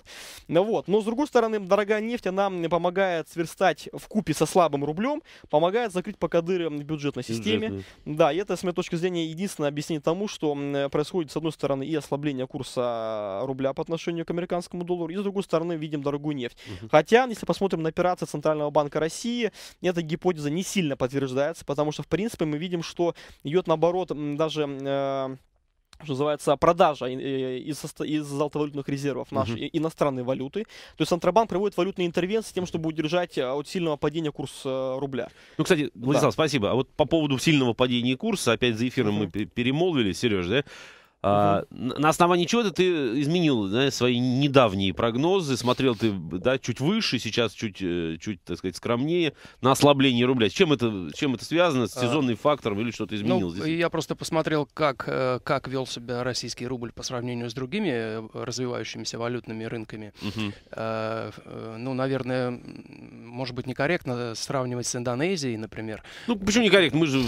Ну вот. Но, с другой стороны, дорогая нефть, она помогает сверстать в купе со слабым рублем, помогает закрыть покадыры в бюджетной системе. Бюджетный. Да, и это, с моей точки зрения, единственное объяснение тому, что э, происходит, с одной стороны, и ослабление ослабление курса рубля по отношению к американскому доллару, и с другой стороны видим дорогую нефть. Угу. Хотя, если посмотрим на операции Центрального банка России, эта гипотеза не сильно подтверждается, потому что, в принципе, мы видим, что идет наоборот даже... Э, что называется, продажа э, из, из золотовалютных резервов нашей uh-huh. иностранной валюты. То есть Центробанк проводит валютные интервенции с тем, чтобы удержать э, от сильного падения курс э, рубля. Ну, кстати, Владислав, да. спасибо. А вот по поводу сильного падения курса, опять за эфиром uh-huh. мы перемолвили Сереж, да? А, на основании чего это ты изменил да, свои недавние прогнозы? Смотрел ты да, чуть выше, сейчас чуть, э, чуть, так сказать, скромнее на ослабление рубля. С чем это, чем это связано? С а. сезонным фактором или что-то ну, изменилось? Ну, здесь? Я просто посмотрел, как, э, как вел себя российский рубль по сравнению с другими э, развивающимися валютными рынками. Угу. ну, наверное, может быть, некорректно сравнивать с Индонезией, например. Ну, почему некорректно? Мы же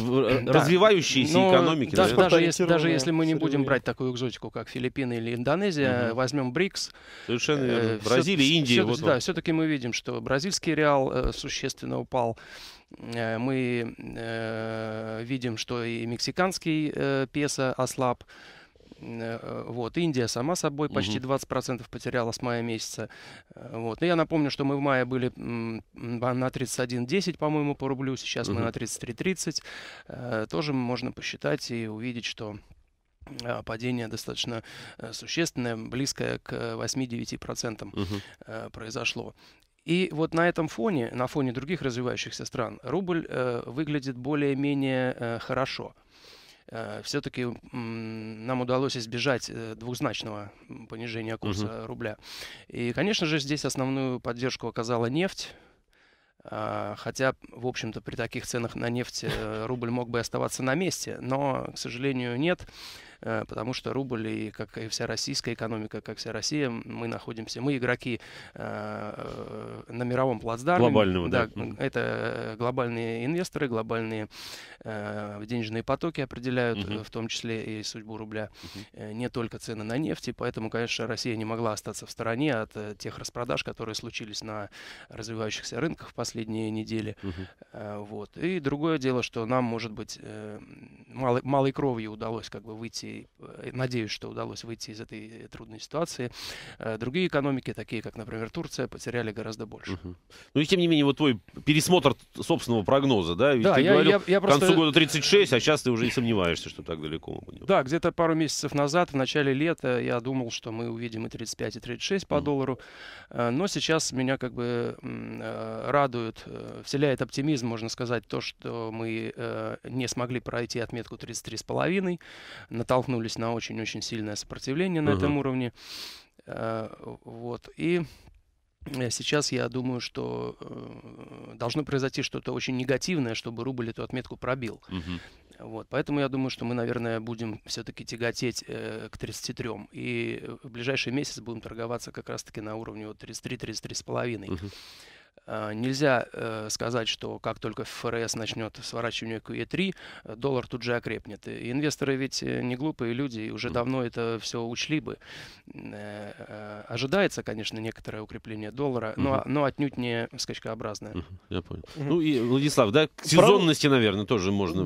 да. развивающиеся Но экономики. Даже, даже, если, даже если мы не будем брать взять такую экзотику, как Филиппины или Индонезия, угу. возьмем БРИКС. Совершенно верно. Э, Бразилия, все, Индия. Все, вот да, все-таки мы видим, что бразильский реал э, существенно упал э, мы э, видим, что и мексиканский э, песо ослаб. вот, Индия сама собой почти 20% потеряла с мая месяца. Вот. но ну, я напомню, что мы в мае были м, на 31.10, по-моему, по рублю. Сейчас uh-huh. мы на 33.30. Тоже можно посчитать и увидеть, что а, падение достаточно э, существенное, близкое к 8-9% э, угу. Э, произошло. И вот на этом фоне, на фоне других развивающихся стран, рубль выглядит более-менее хорошо. Все-таки нам удалось избежать двухзначного понижения курса угу. рубля. И, конечно же, здесь основную поддержку оказала нефть. А, хотя, в общем-то, при таких ценах на нефть рубль мог бы оставаться на месте, но, к сожалению, нет. Э, потому что рубль, и как и вся российская экономика, как вся Россия, мы находимся, мы игроки э, э, на мировом плацдарме. Глобального, да. да. Это глобальные инвесторы, глобальные денежные потоки определяют, угу. в том числе и судьбу рубля, угу. не только цены на нефть, и поэтому, конечно, Россия не могла остаться в стороне от тех распродаж, которые случились на развивающихся рынках в последние недели. Угу. Вот. И другое дело, что нам, может быть, малой, малой кровью удалось как бы выйти Э, надеюсь, что удалось выйти из этой трудной ситуации. Э, другие экономики, такие как, например, Турция, потеряли гораздо больше. Угу. Ну и тем не менее, вот твой пересмотр собственного прогноза, да? Ведь да, ты я, говорил, я, я просто... к концу года 36, а сейчас ты уже и сомневаешься, что так далеко мы будем. Да, где-то пару месяцев назад, в начале лета, я думал, что мы увидим и 35, и 36 по угу. доллару. Э, но сейчас меня как бы радует, вселяет оптимизм, можно сказать, то, что мы не смогли пройти отметку 33,5, на натолкнулись натолкнулись на очень-очень сильное сопротивление на uh-huh. этом уровне. Э, вот. И э, сейчас я думаю, что э, должно произойти что-то очень негативное, чтобы рубль эту отметку пробил. Uh-huh. Вот, поэтому я думаю, что мы, наверное, будем все-таки тяготеть э, к 33. И в ближайший месяц будем торговаться как раз-таки на уровне вот 33-33,5. Uh-huh. Э, нельзя э, сказать, что как только ФРС начнет сворачивание QE3, э, доллар тут же окрепнет. И инвесторы ведь не глупые люди, и уже давно это все учли бы. Ожидается, конечно, некоторое укрепление доллара, но, но отнюдь не скачкообразное. Я понял. Ну и, Владислав, да, к сезонности, наверное, тоже можно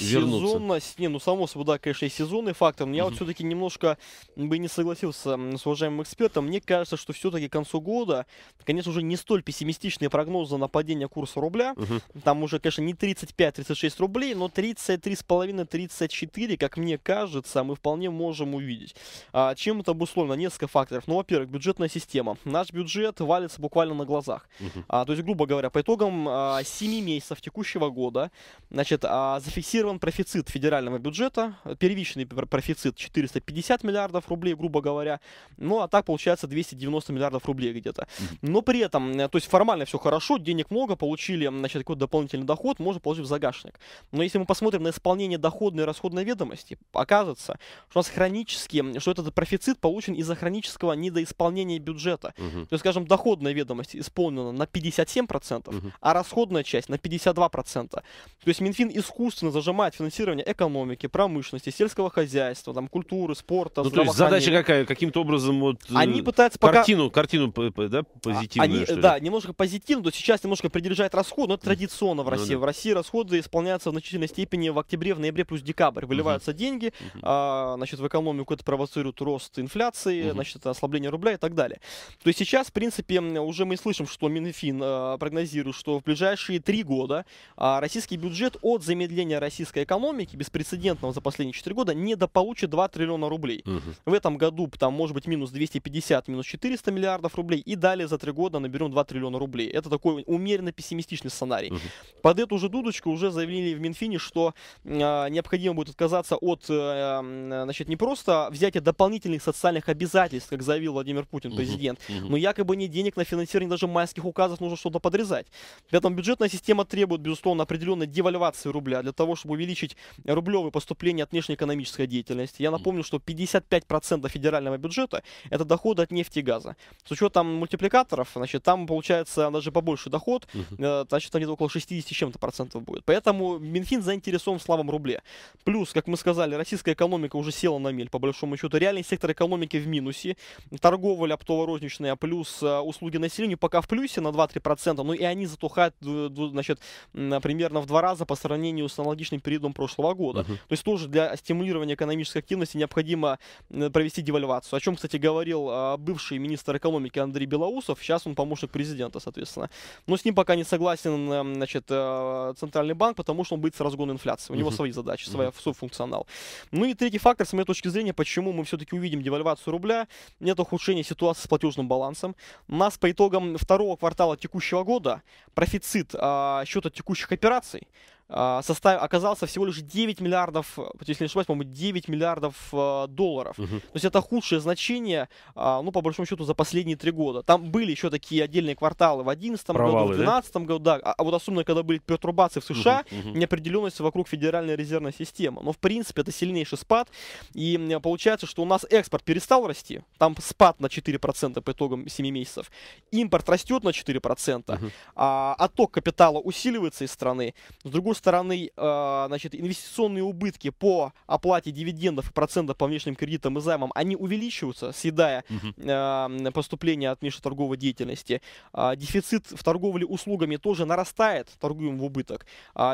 вернуться. Сезонность, не, ну само собой, да, конечно, и сезонный фактор. Но я вот все-таки немножко бы не согласился с уважаемым экспертом. Мне кажется, что все-таки к концу года, конечно, уже не столь пессимистично оптимистичные прогнозы на падение курса рубля. Угу. Там уже, конечно, не 35-36 рублей, но 33,5-34, как мне кажется, мы вполне можем увидеть. А, чем это обусловлено? Несколько факторов. Ну, во-первых, бюджетная система. Наш бюджет валится буквально на глазах. Угу. А, то есть, грубо говоря, по итогам а, 7 месяцев текущего года, значит, а, зафиксирован профицит федерального бюджета, первичный профицит 450 миллиардов рублей, грубо говоря. Ну, а так получается 290 миллиардов рублей где-то. Но при этом, то есть нормально, все хорошо, денег много, получили, значит, какой-то дополнительный доход, можно положить в загашник. Но если мы посмотрим на исполнение доходной и расходной ведомости, оказывается что у нас хронически, что этот профицит получен из-за хронического недоисполнения бюджета. Угу. То есть, скажем, доходная ведомость исполнена на 57%, угу. а расходная часть на 52%. То есть Минфин искусственно зажимает финансирование экономики, промышленности, сельского хозяйства, там, культуры, спорта, ну, то есть задача какая? Каким-то образом вот... Они э, пытаются пока... Картину, картину да, позитивную, а, Они, Да, немножко немножко позитивно, то сейчас немножко придержать расход, но это традиционно в ну России. Ну, да. В России расходы исполняются в значительной степени в октябре, в ноябре плюс декабрь. Выливаются угу. деньги, угу. А, значит, в экономику это провоцирует рост инфляции, угу. значит, ослабление рубля и так далее. То есть сейчас, в принципе, уже мы слышим, что Минфин а, прогнозирует, что в ближайшие три года а, российский бюджет от замедления российской экономики, беспрецедентного за последние четыре года, недополучит 2 триллиона рублей. Угу. В этом году там может быть минус 250, минус 400 миллиардов рублей, и далее за три года наберем 2 триллиона рублей рублей. Это такой умеренно пессимистичный сценарий. Угу. Под эту же дудочку уже заявили в Минфине, что э, необходимо будет отказаться от, э, значит, не просто взятия дополнительных социальных обязательств, как заявил Владимир Путин, президент, угу. но якобы не денег на финансирование даже майских указов нужно что-то подрезать. При этом бюджетная система требует, безусловно, определенной девальвации рубля для того, чтобы увеличить рублевые поступления от внешней экономической деятельности. Я напомню, что 55% федерального бюджета это доходы от нефти и газа. С учетом мультипликаторов, значит, там получается увеличится, она побольше доход, угу. значит, они около 60 чем-то процентов будет. Поэтому Минфин заинтересован в слабом рубле. Плюс, как мы сказали, российская экономика уже села на мель, по большому счету. Реальный сектор экономики в минусе. Торговля оптово-розничная плюс э, услуги населению пока в плюсе на 2-3%, но ну и они затухают, значит, примерно в два раза по сравнению с аналогичным периодом прошлого года. Угу. То есть тоже для стимулирования экономической активности необходимо провести девальвацию. О чем, кстати, говорил э, бывший министр экономики Андрей Белоусов. Сейчас он помощник президента соответственно. Но с ним пока не согласен, эм, значит, э, Центральный банк, потому что он боится разгона инфляции. У него uh-huh. свои задачи, своя, uh-huh. свой функционал. Ну и третий фактор, с моей точки зрения, почему мы все-таки увидим девальвацию рубля, нет ухудшения ситуации с платежным балансом. У нас по итогам второго квартала текущего года профицит а, счета текущих операций а, состав, оказался всего лишь 9 миллиардов, э, если не ошибаюсь, по-моему, 9 миллиардов э, долларов. Угу. То есть это худшее значение, а, ну, по большому счету, за последние три года. Там были еще такие отдельные кварталы в 2011 году, в 2012 году, да. А, а, вот особенно, когда были пертурбации в США, угу, угу. неопределенность вокруг Федеральной резервной системы. Но, в принципе, это сильнейший спад. И получается, что у нас экспорт перестал расти. Там спад на 4% по итогам 7 месяцев. Импорт растет на 4%. Угу. А, отток капитала усиливается из страны. С другой стороны, а, значит, инвестиционные убытки по оплате дивидендов и процентов по внешним кредитам и займам, они увеличиваются, съедая угу. поступления от межторговой деятельности. А, дефицит в торговле услугами тоже нарастает, торгуем в убыток.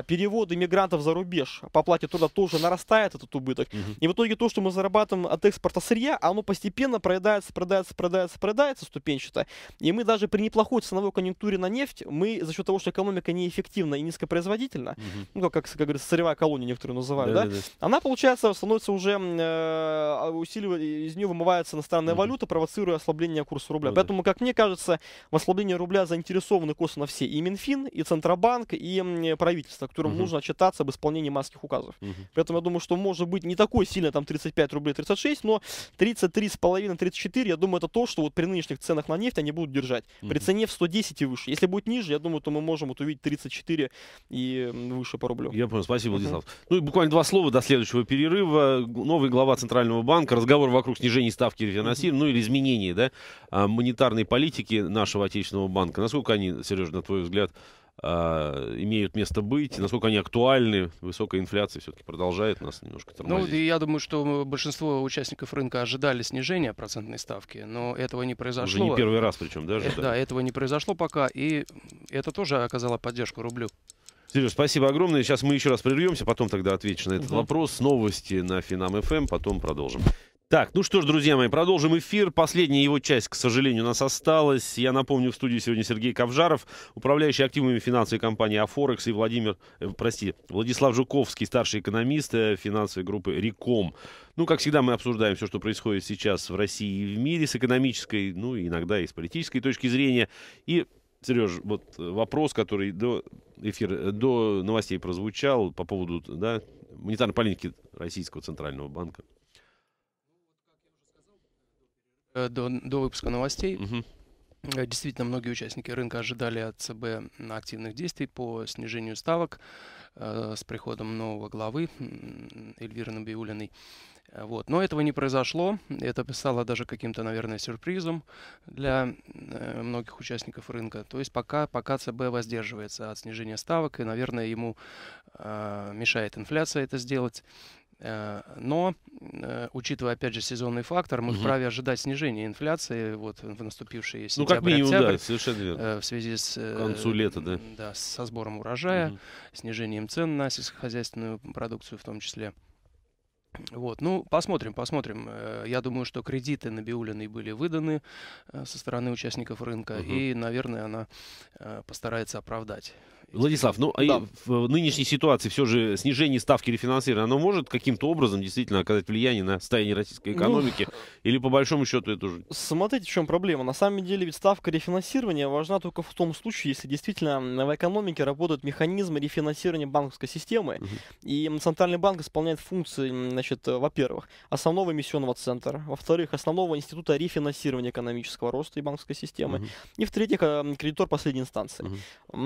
Переводы мигрантов за рубеж по оплате труда тоже нарастает этот убыток. Угу. И в итоге то, что мы зарабатываем от экспорта сырья, оно постепенно проедается, проедается, проедается, проедается ступенчато. И мы даже при неплохой ценовой конъюнктуре на нефть, мы за счет того, что экономика неэффективна и низкопроизводительна, угу ну, как, как, говорится, сырьевая колония некоторые называют, да, да? Да, да. она, получается, становится уже, э, усиливает, из нее вымывается иностранная угу. валюта, провоцируя ослабление курса рубля. Ну, Поэтому, как мне кажется, в ослаблении рубля заинтересованы косвенно все, и Минфин, и Центробанк, и правительство, которым угу. нужно отчитаться об исполнении масских указов. Угу. Поэтому я думаю, что может быть не такой сильно там 35 рублей 36, но 33,5-34, я думаю, это то, что вот при нынешних ценах на нефть они будут держать. Угу. При цене в 110 и выше. Если будет ниже, я думаю, то мы можем вот увидеть 34 и выше по рублю. Я понял. Спасибо, Владислав. uh Ну и буквально два слова до следующего перерыва. Новый глава Центрального банка. Разговор вокруг снижения ставки рефинансирования, uh ну или изменения да, а, монетарной политики нашего отечественного банка. Насколько они, Сережа, на твой взгляд, а, имеют место быть, насколько они актуальны, высокая инфляция все-таки продолжает нас немножко ну, тормозить. Ну, и я думаю, что большинство участников рынка ожидали снижения процентной ставки, но этого не произошло. Уже не первый раз причем, да? Э, ожидали? Да, этого не произошло пока, и это тоже оказало поддержку рублю. Сереж, спасибо огромное. Сейчас мы еще раз прервемся, потом тогда отвечу на этот угу. вопрос. Новости на Финам ФМ, эм, потом продолжим. Так, ну что ж, друзья мои, продолжим эфир. Последняя его часть, к сожалению, у нас осталась. Я напомню, в студии сегодня Сергей Ковжаров, управляющий активами финансовой компании «Афорекс», и Владимир, э, прости, Владислав Жуковский, старший экономист э, финансовой группы «Реком». Ну, как всегда, мы обсуждаем все, что происходит сейчас в России и в мире с экономической, ну, иногда и с политической точки зрения. И Сереж, вот э, вопрос, который до, эфир э, до новостей прозвучал по поводу да, монетарной политики Российского Центрального Банка. Э, до, до выпуска новостей. Угу. Действительно, многие участники рынка ожидали от ЦБ активных действий по снижению ставок с приходом нового главы Эльвиры Набиулиной. Э, вот. Но этого не произошло. Это стало даже каким-то, наверное, сюрпризом для э, многих участников рынка. То есть пока, пока ЦБ воздерживается от снижения ставок, и, наверное, ему э, мешает инфляция это сделать. Э, но, учитывая, опять же, сезонный фактор, мы угу. вправе ожидать снижения инфляции вот, в наступившие сентябрь, Ну, как минимум, октябрь, да, совершенно верно. В связи с... К концу лета, да. Да, со сбором урожая, угу. снижением цен на сельскохозяйственную продукцию в том числе. Вот, ну, посмотрим, посмотрим. Э, я думаю, что кредиты на Набиулиной были выданы э, со стороны участников рынка, угу. и, наверное, она э, постарается оправдать Владислав, ну а да. а в нынешней ситуации все же снижение ставки рефинансирования, оно может каким-то образом действительно оказать влияние на состояние российской ну, экономики? Ну, Или по большому счету это уже... Смотрите, в чем проблема. На самом деле ведь ставка рефинансирования важна только в том случае, если действительно в экономике работают механизмы рефинансирования банковской системы. Угу. И Центральный банк исполняет функции, значит, э, во-первых, основного эмиссионного центра, во-вторых, основного института рефинансирования экономического роста и банковской системы, угу. и в-третьих, э, кредитор последней инстанции. Угу.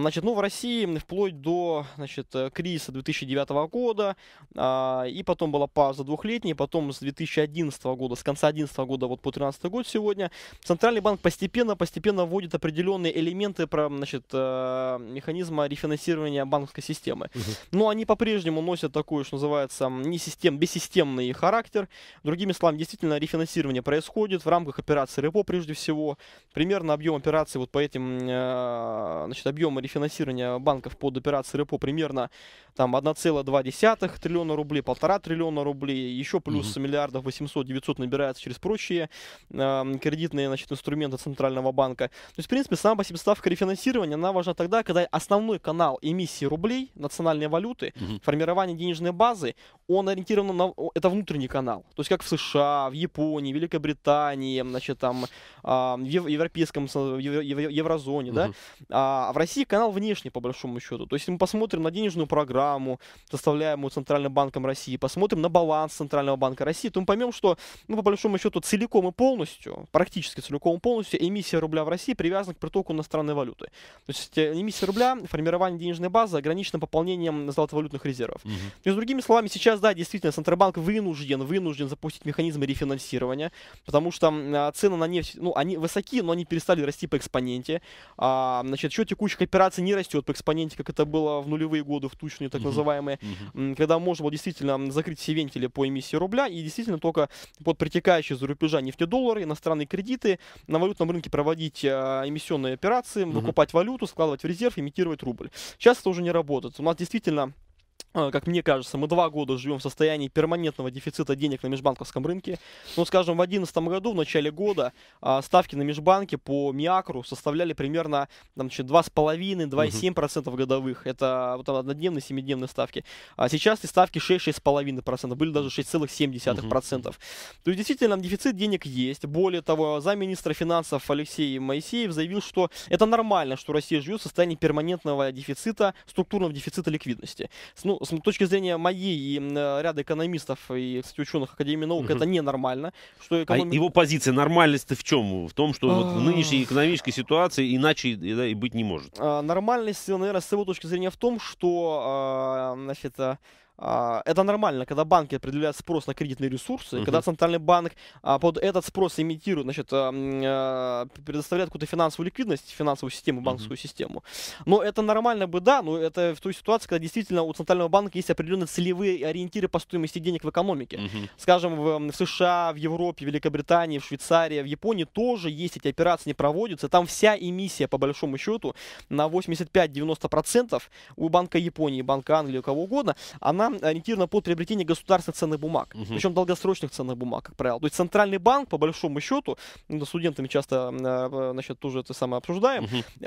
Значит, ну в России и вплоть до значит, э, кризиса 2009 года, а, и потом была пауза двухлетняя, потом с 2011 года, с конца 2011 года вот по 2013 год сегодня, Центральный банк постепенно-постепенно вводит определенные элементы про, значит, э, механизма рефинансирования банковской системы. Но они по-прежнему носят такой, что называется, не систем, бессистемный характер. Другими словами, действительно рефинансирование происходит в рамках операции репо прежде всего. Примерно объем операции вот по этим э, значит, объемам рефинансирования банков под операции РЭПО примерно там 1,2 триллиона рублей, полтора триллиона рублей, еще плюс mm-hmm. миллиардов 800-900 набирается через прочие э, кредитные значит, инструменты Центрального банка. То есть, в принципе, сама по себе ставка рефинансирования, она важна тогда, когда основной канал эмиссии рублей, национальной валюты, mm-hmm. формирование денежной базы, он ориентирован на... Это внутренний канал. То есть, как в США, в Японии, Великобритании, значит, там, э, в европейском, в еврозоне, mm-hmm. да? А в России канал внешний, по большому большому счету. То есть мы посмотрим на денежную программу, составляемую Центральным банком России, посмотрим на баланс Центрального банка России, то мы поймем, что, ну, по большому счету, целиком и полностью, практически целиком и полностью, эмиссия рубля в России привязана к притоку иностранной валюты. То есть э, эмиссия рубля, формирование денежной базы ограничено пополнением золотовалютных резервов. Угу. То есть, другими словами, сейчас, да, действительно, Центробанк вынужден, вынужден запустить механизмы рефинансирования, потому что а, цены на нефть, ну, они высоки, но они перестали расти по экспоненте. А, значит, счет текущих операций не растет по экспоненте экспоненте, как это было в нулевые годы, в тучные так угу. называемые, угу. когда можно было действительно закрыть все вентили по эмиссии рубля, и действительно только под притекающие за рубежа нефтедоллары, иностранные кредиты, на валютном рынке проводить э, эмиссионные операции, угу. выкупать валюту, складывать в резерв, имитировать рубль. Сейчас это уже не работает. У нас действительно а, как мне кажется, мы два года живем в состоянии перманентного дефицита денег на межбанковском рынке. Ну, скажем, в 2011 году, в начале года, а, ставки на межбанке по МИАКРу составляли примерно там 2,5-2,7% угу. годовых. Это вот, однодневные, семидневные ставки. А сейчас и ставки 6-6,5%, были даже 6,7%. Угу. То есть, действительно, дефицит денег есть. Более того, замминистра финансов Алексей Моисеев заявил, что это нормально, что Россия живет в состоянии перманентного дефицита, структурного дефицита ликвидности. Ну, с точки зрения моей и э, ряда экономистов и, кстати, ученых Академии наук, угу. это ненормально. Что экономика... А его позиция нормальность-то в чем? В том, что вот в а. нынешней экономической ситуации иначе э, да, и быть не может. А, нормальность, наверное, с его точки зрения в том, что а, значит, а, это нормально, когда банки определяют спрос на кредитные ресурсы, угу. когда центральный банк а, под этот спрос имитирует, значит, а, предоставляет какую-то финансовую ликвидность, финансовую систему, банковскую угу. систему. Но это нормально бы, да, но это в той ситуации, когда действительно у центрального банка есть определенные целевые ориентиры по стоимости денег в экономике. Угу. Скажем, в, в США, в Европе, в Великобритании, в Швейцарии, в Японии тоже есть эти операции, не проводятся. Там вся эмиссия, по большому счету, на 85-90% у Банка Японии, Банка Англии, у кого угодно, она ориентирована под приобретение государственных ценных бумаг, угу. причем долгосрочных ценных бумаг, как правило. То есть центральный банк, по большому счету, ну, студентами часто, э, э, значит, тоже это самое обсуждаем,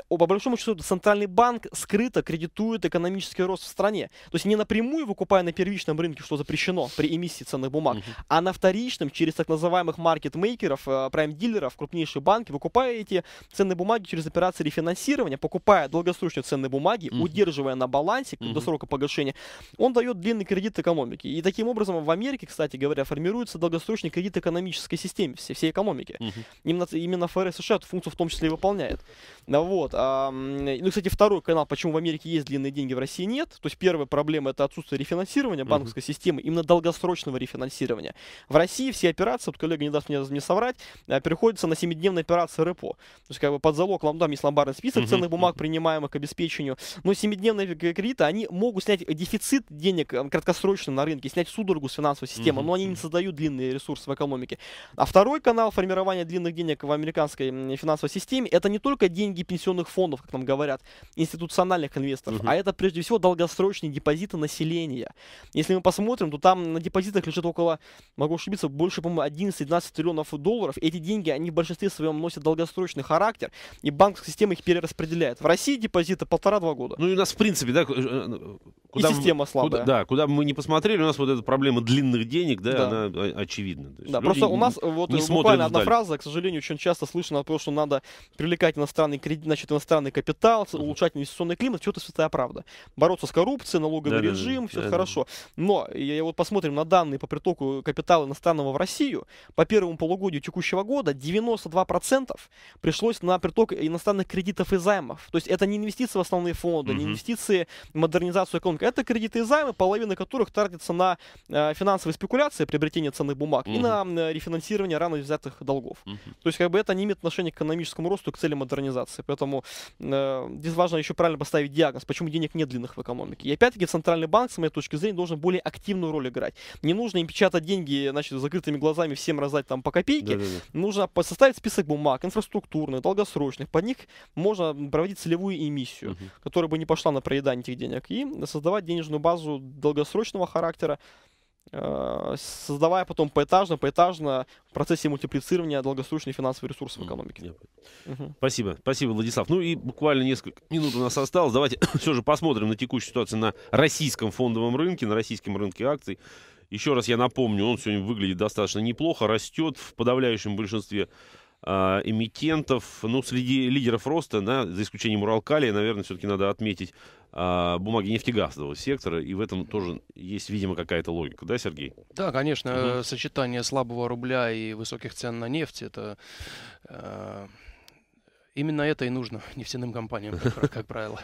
угу. по большому счету центральный банк скрыто кредитует экономический рост в стране. То есть не напрямую выкупая на первичном рынке, что запрещено при эмиссии ценных бумаг, угу. а на вторичном через так называемых маркетмейкеров, э, прайм-дилеров, крупнейшие банки, выкупая эти ценные бумаги через операции рефинансирования, покупая долгосрочные ценные бумаги, угу. удерживая на балансе угу. до срока погашения, он дает длинный длинный кредит экономики. И таким образом в Америке, кстати говоря, формируется долгосрочный кредит экономической системе, всей, всей экономики. Угу. Именно, именно ФРС США эту функцию в том числе и выполняет. Вот. А, ну, кстати, второй канал, почему в Америке есть длинные деньги, в России нет. То есть первая проблема это отсутствие рефинансирования банковской угу. системы, именно долгосрочного рефинансирования. В России все операции, вот коллега не даст мне, мне соврать, э, переходятся на 7-дневные операции РЭПО. То есть как бы под залог, там, там есть ломбардный список угу. ценных бумаг, принимаемых к обеспечению. Но 7-дневные кредиты, они могут снять дефицит денег Э, краткосрочно на рынке, снять судорогу с финансовой системы, mm-hmm. но они не создают длинные ресурсы в экономике. А второй канал формирования длинных денег в американской финансовой системе это не только деньги пенсионных фондов, как нам говорят, институциональных инвесторов, mm-hmm. а это прежде всего долгосрочные депозиты населения. Если мы посмотрим, то там на депозитах лежит около, могу ошибиться, больше, по-моему, 11-12 триллионов долларов. Эти деньги, они в большинстве своем носят долгосрочный характер, и банковская система их перераспределяет. В России депозиты полтора-два года. Ну и у нас, в принципе, да, э, э, куда... И система слабая. Куда, да, Куда бы мы ни посмотрели, у нас вот эта проблема длинных денег, да, да. она э, очевидна. Да, просто у нас вот не буквально одна фраза, к сожалению, очень часто слышно о том, что надо привлекать иностранный кредит, значит, иностранный капитал, uh-huh. улучшать инвестиционный климат, все это святая правда. Бороться с коррупцией, налоговый да, режим, да, все да, это да, хорошо. Но я вот посмотрим на данные по притоку капитала иностранного в Россию. По первому полугодию текущего года 92% пришлось на приток иностранных кредитов и займов. То есть это не инвестиции в основные фонды, uh-huh. не инвестиции в модернизацию экономики, это кредиты и займы, половина половина которых тратится на э, финансовые спекуляции, приобретение ценных бумаг, угу. и на рефинансирование рано взятых долгов. Угу. То есть, как бы это не имеет отношения к экономическому росту, к цели модернизации. Поэтому э, здесь важно еще правильно поставить диагноз, почему денег нет длинных в экономике. И опять-таки центральный банк, с моей точки зрения, должен более активную роль играть. Не нужно им печатать деньги, значит, закрытыми глазами всем раздать там по копейке. Да, да, да. Нужно составить список бумаг, инфраструктурных, долгосрочных. Под них можно проводить целевую эмиссию, угу. которая бы не пошла на проедание этих денег, и создавать денежную базу долгосрочного характера, э, создавая потом поэтажно, поэтажно в процессе мультиплицирования долгосрочные финансовые ресурсы в экономике. Угу. Спасибо, спасибо, Владислав. Ну и буквально несколько минут у нас осталось. Давайте все же посмотрим на текущую ситуацию на российском фондовом рынке, на российском рынке акций. Еще раз я напомню, он сегодня выглядит достаточно неплохо, растет в подавляющем большинстве а, эмитентов, ну, среди лидеров роста, да, за исключением Уралкалия, наверное, все-таки надо отметить а, бумаги нефтегазового сектора, и в этом тоже есть, видимо, какая-то логика, да, Сергей? Да, конечно, угу. сочетание слабого рубля и высоких цен на нефть, это... Э, именно это и нужно нефтяным компаниям, как правило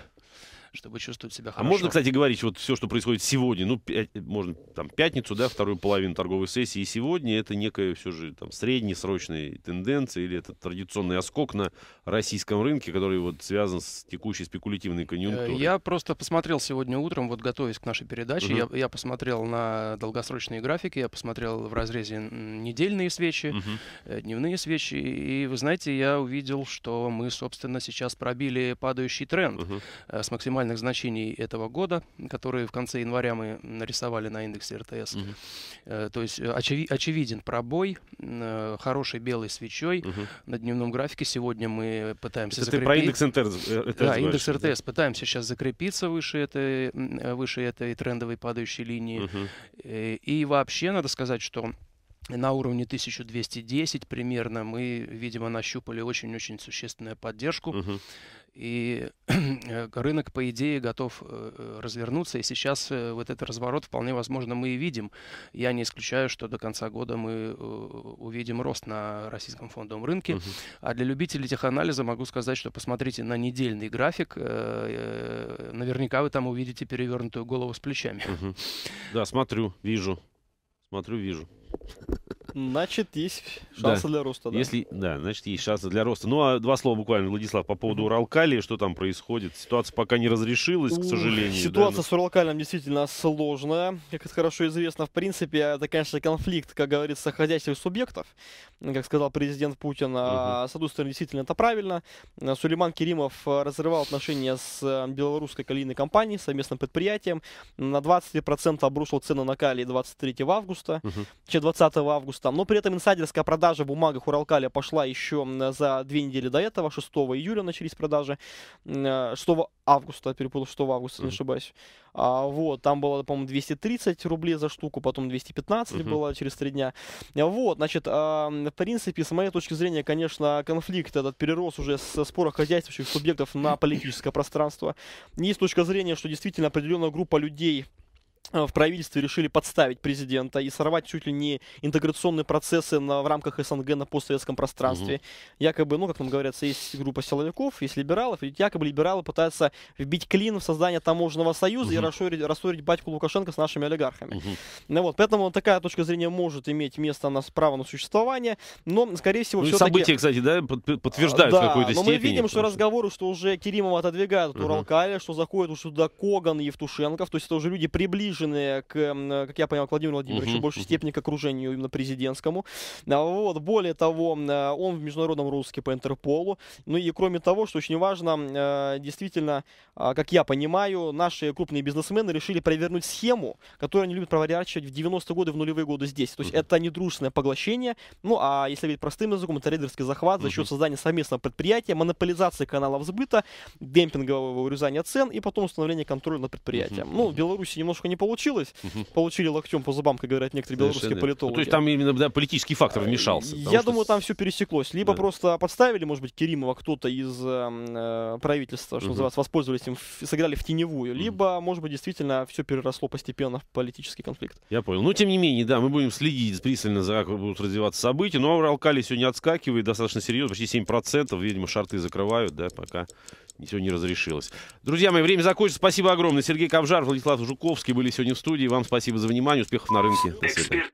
чтобы чувствовать себя хорошо. А можно, кстати, говорить, вот все, что происходит сегодня, ну, пять, можно там пятницу, да, вторую половину торговой сессии, и сегодня это некая все же там среднесрочная тенденция или это традиционный оскок на российском рынке, который вот связан с текущей спекулятивной конъюнктурой? Э, я просто посмотрел сегодня утром, вот готовясь к нашей передаче, угу. я, я посмотрел на долгосрочные графики, я посмотрел в разрезе недельные свечи, угу. дневные свечи, и вы знаете, я увидел, что мы, собственно, сейчас пробили падающий тренд угу. с максимальным максимальных значений этого года, которые в конце января мы нарисовали на индексе РТС. Угу. то есть э, очеви- очевиден пробой э, хорошей белой свечой. Угу. На дневном графике сегодня мы пытаемся Это закрепить... ты про индекс э, РТС Да, индекс РТС. Да? Пытаемся сейчас закрепиться выше этой, выше этой трендовой падающей линии. Угу. И, и вообще надо сказать, что на уровне 1210 примерно мы, видимо, нащупали очень-очень существенную поддержку. Угу. И э, рынок, по идее, готов э, развернуться. И сейчас э, вот этот разворот вполне возможно мы и видим. Я не исключаю, что до конца года мы увидим рост на российском фондовом рынке. Угу. А для любителей теханализа могу сказать, что посмотрите на недельный график. Наверняка вы там увидите перевернутую голову с плечами. Угу. Да, смотрю, вижу. Смотрю, вижу. Значит, есть шансы да. для роста. Да. Если, да, значит, есть шансы для роста. Ну, а два слова буквально, Владислав, по поводу уралкалии что там происходит. Ситуация пока не разрешилась, к сожалению. Ситуация да, с уралкалием действительно сложная. Как это хорошо известно, в принципе, это, конечно, конфликт, как говорится, хозяйственных субъектов. Как сказал президент Путин, угу. с одной стороны, действительно, это правильно. Сулейман Керимов э, разрывал отношения с э, белорусской калийной компанией, совместным предприятием. На 20% обрушил цены на калий 23 августа. Угу. 20 августа там. Но при этом инсайдерская продажа в бумагах Уралкаля пошла еще за две недели до этого. 6 июля начались продажи. 6 э, августа, перепутал, 6 августа, не ошибаюсь. А, вот, там было, по-моему, 230 рублей за штуку, потом 215 mm-hmm. было через 3 дня. А, вот, значит, а, в принципе, с моей точки зрения, конечно, конфликт этот перерос уже с спора хозяйствующих субъектов на политическое пространство. Есть точка зрения, что действительно определенная группа людей Э, в правительстве решили подставить президента и сорвать чуть ли не интеграционные процессы на, в рамках СНГ на постсоветском пространстве. Угу. Якобы, ну, как нам говорится, есть группа силовиков, есть либералов, и якобы либералы пытаются вбить клин в создание таможенного союза угу. и расширить, рассорить батьку Лукашенко с нашими олигархами. Угу. Ну, вот, поэтому такая точка зрения может иметь место на право на существование, но, скорее всего, ну, все-таки... События, кстати, да, подтверждают а, да, в какой-то но степени. мы видим, что разговоры, что уже Керимова отодвигают от угу. Уралкаля, что заходит уже до Коган и Евтушенков, то есть это уже люди приближенные приближенные к, как я понял, к Владимиру Владимировичу, uh-huh. в большей степени к окружению именно президентскому. А вот, более того, а, он в международном розыске по Интерполу. Ну и кроме того, что очень важно, а, действительно, как я понимаю, наши крупные бизнесмены решили провернуть схему, которую они любят проворачивать в 90-е годы, в нулевые годы здесь. То есть uh-huh. это недружественное поглощение, ну а если говорить простым языком, это рейдерский захват uh-huh. за счет создания совместного предприятия, монополизации каналов сбыта, демпингового урезания цен и потом установления контроля над предприятием. Uh-huh. Ну, в Беларуси немножко не получилось. Угу. Получили локтем по зубам, как говорят некоторые белорусские Совершенно. политологи. Ну, то есть там именно да, политический фактор вмешался. Я что... думаю, там все пересеклось. Либо да. просто подставили, может быть, Керимова кто-то из эм, э, правительства, что угу. называется, воспользовались им, сыграли в теневую. Угу. Либо, может быть, действительно все переросло постепенно в политический конфликт. Я понял. Ну тем не менее, да, мы будем следить пристально за как будут развиваться события. Но ну, Уралкали а сегодня отскакивает достаточно серьезно, почти 7%. Видимо, шарты закрывают, да, пока сегодня не разрешилось. Друзья мои, время закончилось. Спасибо огромное. Сергей Кобжар, Владислав Жуковский были сегодня в студии. Вам спасибо за внимание. Успехов на рынке. До свидания.